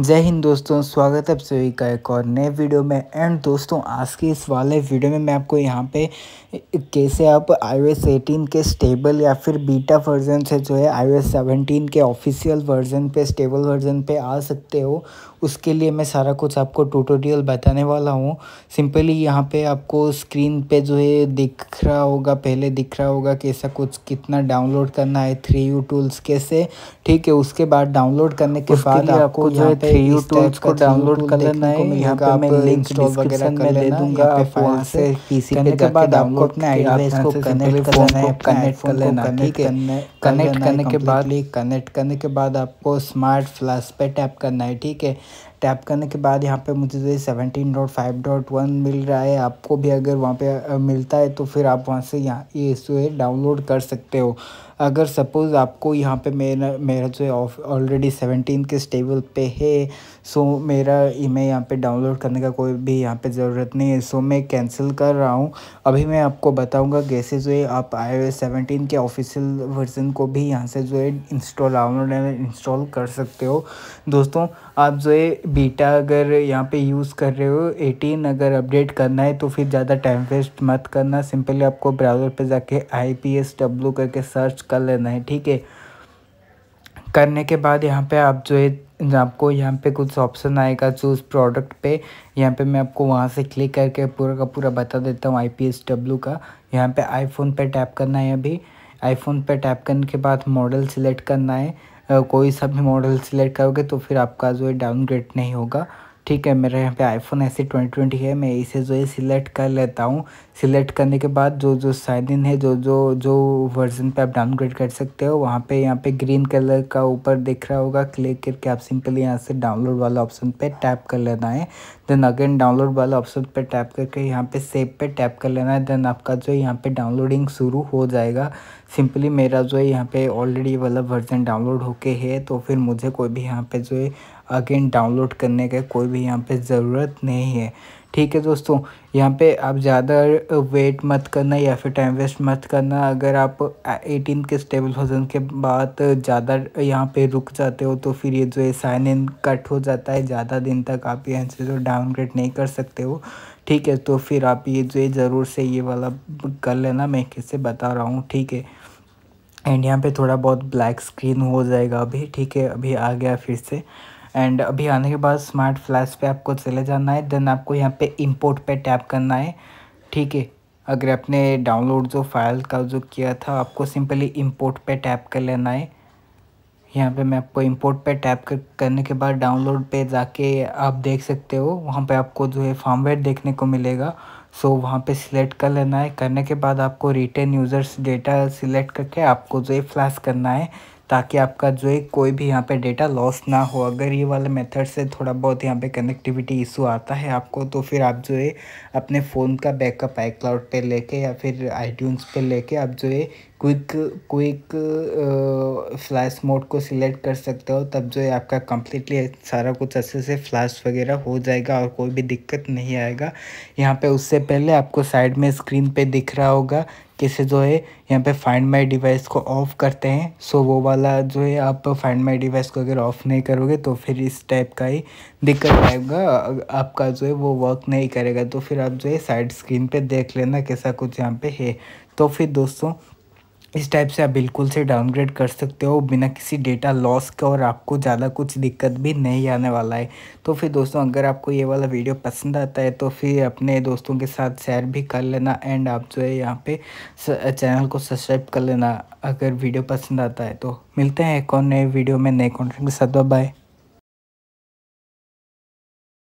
जय हिंद दोस्तों स्वागत है आप सभी का एक और नए वीडियो में एंड दोस्तों आज के इस वाले वीडियो में मैं आपको यहाँ पे कैसे आप आई एटीन के स्टेबल या फिर बीटा वर्जन से जो है आई सेवनटीन के ऑफिशियल वर्जन पे स्टेबल वर्जन पे आ सकते हो उसके लिए मैं सारा कुछ आपको ट्यूटोरियल बताने वाला हूँ सिंपली यहाँ पे आपको स्क्रीन पे जो है दिख रहा होगा पहले दिख रहा होगा कैसा कुछ कितना डाउनलोड करना है थ्री यू टूल्स कैसे ठीक है उसके बाद डाउनलोड करने के बाद आपको जो है पे यू टूल्स को डाउनलोड कर लेना है यहाँ पे मैं लिंक डिस्क्रिप्शन में दे दूंगा आप वहाँ से पीसी पे जाके डाउनलोड अपने आईडी को कनेक्ट कर लेना है कनेक्ट कर लेना ठीक है कनेक्ट करने के बाद कनेक्ट करने के बाद आपको स्मार्ट फ्लैश पे टैप करना है ठीक है टैप करने के बाद यहाँ पे मुझे seventeen dot five dot one मिल रहा है आपको भी अगर वहाँ पे मिलता है तो फिर आप वहाँ से यहाँ ये इसे डाउनलोड कर सकते हो अगर सपोज़ आपको यहाँ पे मेरा मेरा जो है ऑलरेडी सेवनटीन के स्टेबल पे है सो मेरा मैं यहाँ पे डाउनलोड करने का कोई भी यहाँ पे ज़रूरत नहीं है सो मैं कैंसिल कर रहा हूँ अभी मैं आपको बताऊँगा कैसे जो है आप आई सेवनटीन के ऑफिशियल वर्जन को भी यहाँ से जो है इंस्टॉल डाउनलोड इंस्टॉल कर सकते हो दोस्तों आप जो है बीटा अगर यहाँ पे यूज़ कर रहे हो एटीन अगर अपडेट करना है तो फिर ज़्यादा टाइम वेस्ट मत करना सिंपली आपको ब्राउज़र पे जाके आई पी एस डब्ल्यू करके सर्च कर लेना है ठीक है करने के बाद यहाँ पे आप जो है आपको यहाँ पे कुछ ऑप्शन आएगा चूज प्रोडक्ट पे यहाँ पे मैं आपको वहाँ से क्लिक करके पूरा का पूरा बता देता हूँ आई पी एस डब्ल्यू का यहाँ पे आईफोन पे टैप करना है अभी आईफोन पे टैप करने के बाद मॉडल सिलेक्ट करना है कोई सा भी मॉडल सिलेक्ट करोगे तो फिर आपका जो है डाउनग्रेड नहीं होगा ठीक है मेरे यहाँ पे आईफोन ऐसे ट्वेंटी ट्वेंटी है मैं इसे जो है सिलेक्ट कर लेता हूँ सिलेक्ट करने के बाद जो जो साइन इन है जो जो जो वर्जन पे आप डाउनग्रेड कर सकते हो वहाँ पे यहाँ पे ग्रीन कलर का ऊपर दिख रहा होगा क्लिक करके आप सिंपली यहाँ से डाउनलोड वाला ऑप्शन पे टैप कर लेना है देन अगेन डाउनलोड वाला ऑप्शन पे टैप करके यहाँ पे सेव पे टैप कर लेना है देन आपका जो यहाँ पे डाउनलोडिंग शुरू हो जाएगा सिंपली मेरा जो है यहाँ पे ऑलरेडी वाला वर्जन डाउनलोड होके है तो फिर मुझे कोई भी यहाँ पे जो है अगेन डाउनलोड करने का कोई भी यहाँ पे ज़रूरत नहीं है ठीक है दोस्तों यहाँ पे आप ज़्यादा वेट मत करना या फिर टाइम वेस्ट मत करना अगर आप एटीन के स्टेबल वजन के बाद ज़्यादा यहाँ पे रुक जाते हो तो फिर ये जो है साइन इन कट हो जाता है ज़्यादा दिन तक आप यहाँ से जो डाउनग्रेड नहीं कर सकते हो ठीक है तो फिर आप ये जो है ज़रूर से ये वाला कर लेना मैं किससे बता रहा हूँ ठीक है एंड यहाँ पे थोड़ा बहुत ब्लैक स्क्रीन हो जाएगा अभी ठीक है अभी आ गया फिर से एंड अभी आने के बाद स्मार्ट फ्लैश पे आपको चले जाना है देन आपको यहाँ पे इंपोर्ट पे टैप करना है ठीक है अगर आपने डाउनलोड जो फाइल का जो किया था आपको सिंपली इंपोर्ट पे टैप कर लेना है यहाँ पे मैं आपको इंपोर्ट पे टैप कर, करने के बाद डाउनलोड पे जाके आप देख सकते हो वहाँ पे आपको जो है फॉर्मवेट देखने को मिलेगा सो so, वहाँ पे सिलेक्ट कर लेना है करने के बाद आपको रिटर्न यूज़र्स डेटा सिलेक्ट करके आपको जो है फ्लैश करना है ताकि आपका जो है कोई भी यहाँ पे डेटा लॉस ना हो अगर ये वाला मेथड से थोड़ा बहुत यहाँ पे कनेक्टिविटी इशू आता है आपको तो फिर आप जो है अपने फ़ोन का बैकअप आई क्लाउड पर लेके या फिर आई पे लेके आप जो है क्विक क्विक फ्लैश मोड को सिलेक्ट कर सकते हो तब जो है आपका कम्प्लीटली सारा कुछ अच्छे से फ्लैश वगैरह हो जाएगा और कोई भी दिक्कत नहीं आएगा यहाँ पे उससे पहले आपको साइड में स्क्रीन पे दिख रहा होगा किसे जो है यहाँ पे फाइंड माई डिवाइस को ऑफ करते हैं सो वो वाला जो है आप फाइंड माई डिवाइस को अगर ऑफ नहीं करोगे तो फिर इस टाइप का ही दिक्कत आएगा आपका जो है वो वर्क नहीं करेगा तो फिर आप जो है साइड स्क्रीन पे देख लेना कैसा कुछ यहाँ पे है तो फिर दोस्तों इस टाइप से आप बिल्कुल से डाउनग्रेड कर सकते हो बिना किसी डेटा लॉस के और आपको ज़्यादा कुछ दिक्कत भी नहीं आने वाला है तो फिर दोस्तों अगर आपको ये वाला वीडियो पसंद आता है तो फिर अपने दोस्तों के साथ शेयर भी कर लेना एंड आप जो है यहाँ पे चैनल को सब्सक्राइब कर लेना अगर वीडियो पसंद आता है तो मिलते हैं एक और नए वीडियो में नए कॉन्टेंट के साथ बाय